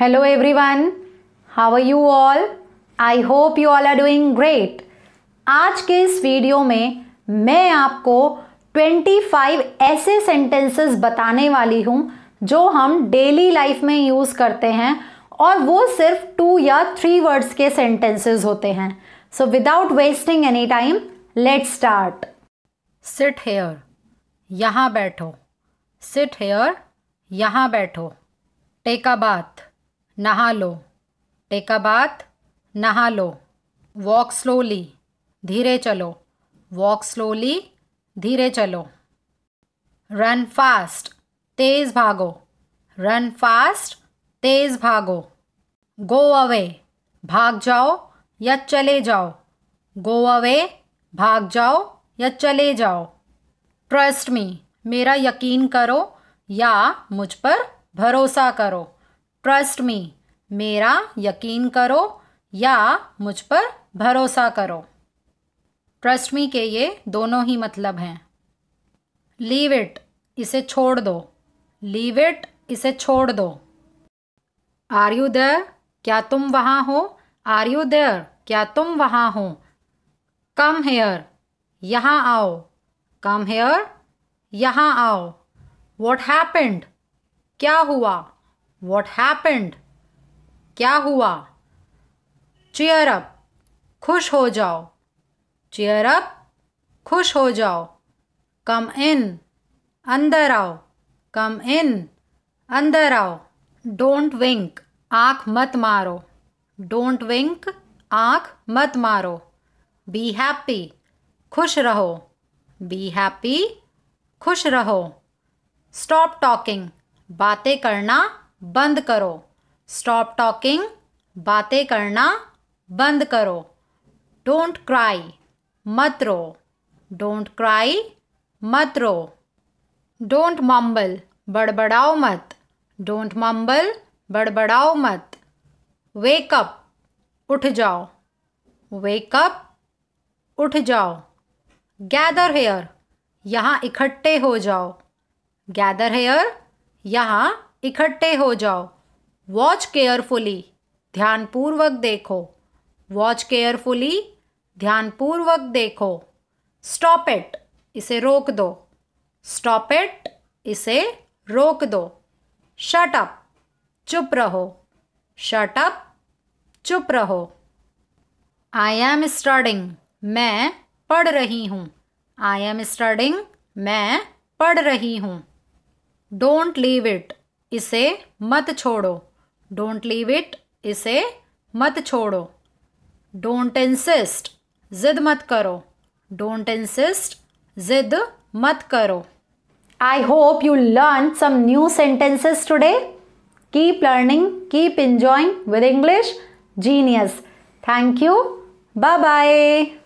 hello everyone how are you all I hope you all are doing great आज के इस video में मैं आपको 25 ऐसे सेंटेंसेस बताने वाली हूँ जो हम डेली लाइफ में यूज़ करते हैं और वो सिर्फ टू या थ्री वर्ड्स के सेंटेंसेस होते हैं so without wasting any time let start sit here यहाँ बैठो सिट हेयर यहाँ बैठो टेक अ बाथ नहा लो टेक अ बाथ नहा लो वॉक स्लोली धीरे चलो वॉक स्लोली धीरे चलो रन फास्ट तेज़ भागो रन फास्ट तेज़ भागो गो अवे भाग जाओ या चले जाओ गो अवे भाग जाओ या चले जाओ ट्रस्ट मी मेरा यकीन करो या मुझ पर भरोसा करो ट्रस्ट मी मेरा यकीन करो या मुझ पर भरोसा करो ट्रस्ट मी के ये दोनों ही मतलब हैं लीव इट इसे छोड़ दो लीव इट इसे छोड़ दो आर यू देर क्या तुम वहाँ हो आर यू देर क्या तुम वहाँ हो कम हेयर यहाँ आओ कम हेयर यहाँ आओ वॉट हैपेंड क्या हुआ वॉट हैपेंड क्या हुआ चेयर अप खुश हो जाओ चेयर अप खुश हो जाओ कम इन अंदर आओ कम इन अंदर आओ डोंट विंक आँख मत मारो डोंट विंक आँख मत मारो बी हैप्पी खुश रहो बी हैप्पी खुश रहो स्टॉप टॉकिंग बातें करना बंद करो स्टॉप टॉकिंग बातें करना बंद करो डोंट क्राई मत रो डोंट क्राई मत रो डोंट मम्बल बड़बड़ाओ मत डोंट मम्बल बड़बड़ाओ मत वेकअप उठ जाओ वेकअप उठ जाओ गैदर हेयर यहाँ इकट्ठे हो जाओ गैदर हेयर यहाँ इकट्ठे हो जाओ वॉच केयरफुली ध्यानपूर्वक देखो वॉच केयरफुली ध्यानपूर्वक देखो स्टॉप इट इसे रोक दो स्टॉप इट इसे रोक दो शट अप चुप रहो शट अप चुप रहो आई एम स्टडिंग मैं पढ़ रही हूँ आई एम स्टडिंग मैं पढ़ रही हूँ डोंट लीव इट इसे मत छोड़ो डोंट लीव इट इसे मत छोड़ो डोंट इंसिस्ट जिद मत करो डोंट इंसिस्ट जिद मत करो I hope you learn some new sentences today keep learning keep enjoying with English genius thank you bye bye